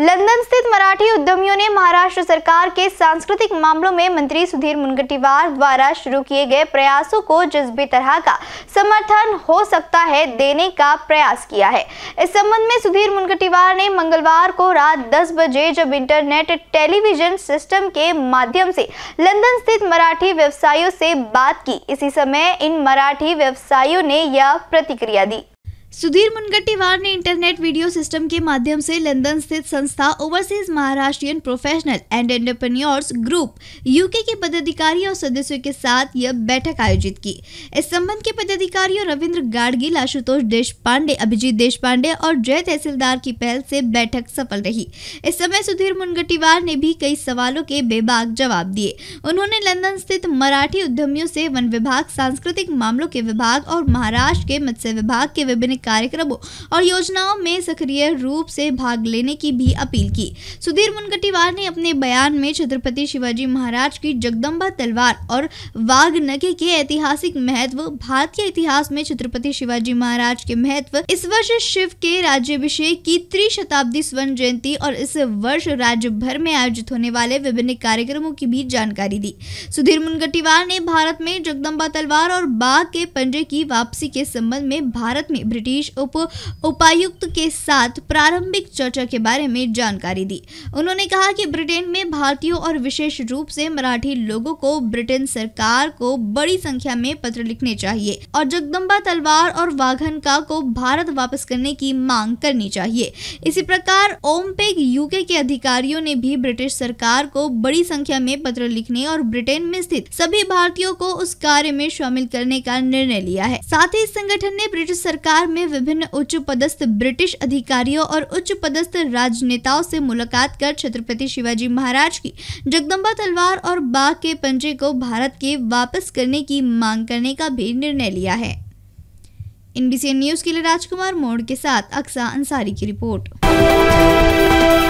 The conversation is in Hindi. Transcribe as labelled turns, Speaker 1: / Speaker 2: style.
Speaker 1: लंदन स्थित मराठी उद्यमियों ने महाराष्ट्र सरकार के सांस्कृतिक मामलों में मंत्री सुधीर मुनगटीवार द्वारा शुरू किए गए प्रयासों को जिस भी तरह का समर्थन हो सकता है देने का प्रयास किया है इस संबंध में सुधीर मुनगटीवार ने मंगलवार को रात 10 बजे जब इंटरनेट टेलीविजन सिस्टम के माध्यम से लंदन स्थित मराठी व्यवसायियों से बात की इसी समय इन मराठी व्यवसायियों ने यह प्रतिक्रिया दी सुधीर मुनगट्टीवार ने इंटरनेट वीडियो सिस्टम के माध्यम से लंदन स्थित संस्था overseas Maharashtrian professional and entrepreneurs group UK के पदाधिकारी और सदस्यों के साथ यह बैठक आयोजित की इस संबंध के पदाधिकारियों रविंद्र गाडगिल आशुतोष देश पांडे अभिजीत देश पांडे और जय तहसीलदार की पहल से बैठक सफल रही इस समय सुधीर मुनगट्टीवार ने भी कई सवालों के बेबाक जवाब दिए उन्होंने लंदन स्थित मराठी उद्यमियों से वन विभाग सांस्कृतिक मामलों के विभाग और महाराष्ट्र के मत्स्य विभाग के विभिन्न कार्यक्रमों और योजनाओं में सक्रिय रूप से भाग लेने की भी अपील की सुधीर मुनगटीवार ने अपने बयान में छत्रपति शिवाजी महाराज की जगदम्बा तलवार और नगे के ऐतिहासिक महत्व भारतीय इतिहास में छत्रपति शिवाजी महाराज के महत्व इस वर्ष शिव के राज्यभिषेक की त्रिशताब्दी स्वर्ण जयंती और इस वर्ष राज्य भर में आयोजित होने वाले विभिन्न कार्यक्रमों की भी जानकारी दी सुधीर मुनगटीवार ने भारत में जगदम्बा तलवार और बाघ के पंजे की वापसी के संबंध में भारत में ब्रिटिश ब्रिटिश उप उपायुक्त के साथ प्रारंभिक चर्चा के बारे में जानकारी दी उन्होंने कहा कि ब्रिटेन में भारतीयों और विशेष रूप से मराठी लोगों को ब्रिटेन सरकार को बड़ी संख्या में पत्र लिखने चाहिए और जगदम्बा तलवार और का को भारत वापस करने की मांग करनी चाहिए इसी प्रकार ओमपेग यूके के अधिकारियों ने भी ब्रिटिश सरकार को बड़ी संख्या में पत्र लिखने और ब्रिटेन में स्थित सभी भारतीयों को उस कार्य में शामिल करने का निर्णय लिया है साथ ही संगठन ने ब्रिटिश सरकार में ने विभिन्न उच्च पदस्थ ब्रिटिश अधिकारियों और उच्च पदस्थ राजनेताओं से मुलाकात कर छत्रपति शिवाजी महाराज की जगदम्बा तलवार और बाघ के पंजे को भारत के वापस करने की मांग करने का भी निर्णय लिया है एनबीसी न्यूज के लिए राजकुमार मोड़ के साथ अक्सा अंसारी की रिपोर्ट